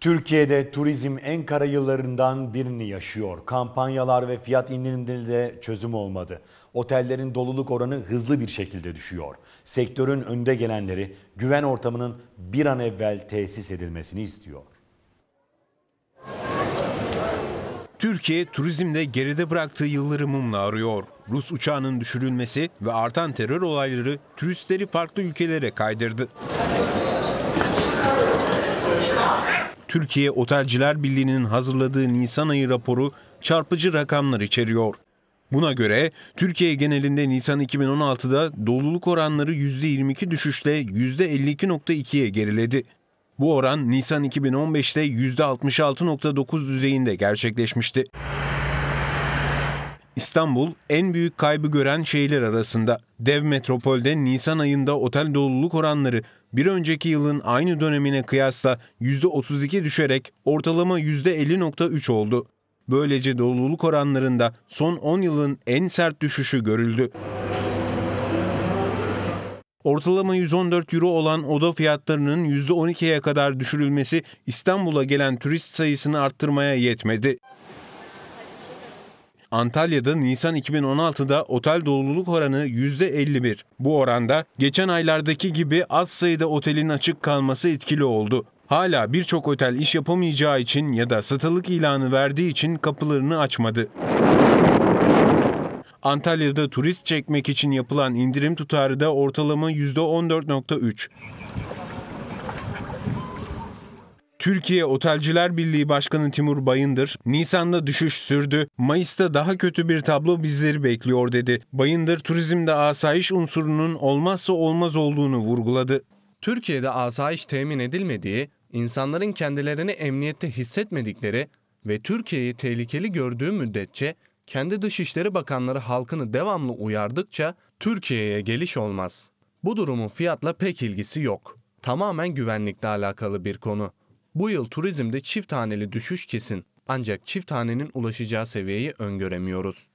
Türkiye'de turizm en kara yıllarından birini yaşıyor. Kampanyalar ve fiyat indirimleri de çözüm olmadı. Otellerin doluluk oranı hızlı bir şekilde düşüyor. Sektörün önde gelenleri güven ortamının bir an evvel tesis edilmesini istiyor. Türkiye turizmde geride bıraktığı yılları mumla arıyor. Rus uçağının düşürülmesi ve artan terör olayları turistleri farklı ülkelere kaydırdı. Türkiye Otelciler Birliği'nin hazırladığı Nisan ayı raporu çarpıcı rakamlar içeriyor. Buna göre Türkiye genelinde Nisan 2016'da doluluk oranları %22 düşüşle %52.2'ye geriledi. Bu oran Nisan 2015'te %66.9 düzeyinde gerçekleşmişti. İstanbul en büyük kaybı gören şehirler arasında. Dev metropolde Nisan ayında otel doluluk oranları bir önceki yılın aynı dönemine kıyasla %32 düşerek ortalama %50.3 oldu. Böylece doluluk oranlarında son 10 yılın en sert düşüşü görüldü. Ortalama 114 euro olan oda fiyatlarının %12'ye kadar düşürülmesi İstanbul'a gelen turist sayısını arttırmaya yetmedi. Antalya'da Nisan 2016'da otel doluluk oranı %51. Bu oranda geçen aylardaki gibi az sayıda otelin açık kalması etkili oldu. Hala birçok otel iş yapamayacağı için ya da satılık ilanı verdiği için kapılarını açmadı. Antalya'da turist çekmek için yapılan indirim tutarı da ortalama %14.3. Türkiye Otelciler Birliği Başkanı Timur Bayındır, Nisan'da düşüş sürdü, Mayıs'ta daha kötü bir tablo bizleri bekliyor dedi. Bayındır turizmde asayiş unsurunun olmazsa olmaz olduğunu vurguladı. Türkiye'de asayiş temin edilmediği, insanların kendilerini emniyette hissetmedikleri ve Türkiye'yi tehlikeli gördüğü müddetçe kendi Dışişleri Bakanları halkını devamlı uyardıkça Türkiye'ye geliş olmaz. Bu durumun fiyatla pek ilgisi yok. Tamamen güvenlikle alakalı bir konu. Bu yıl turizmde çift haneli düşüş kesin ancak çift hanenin ulaşacağı seviyeyi öngöremiyoruz.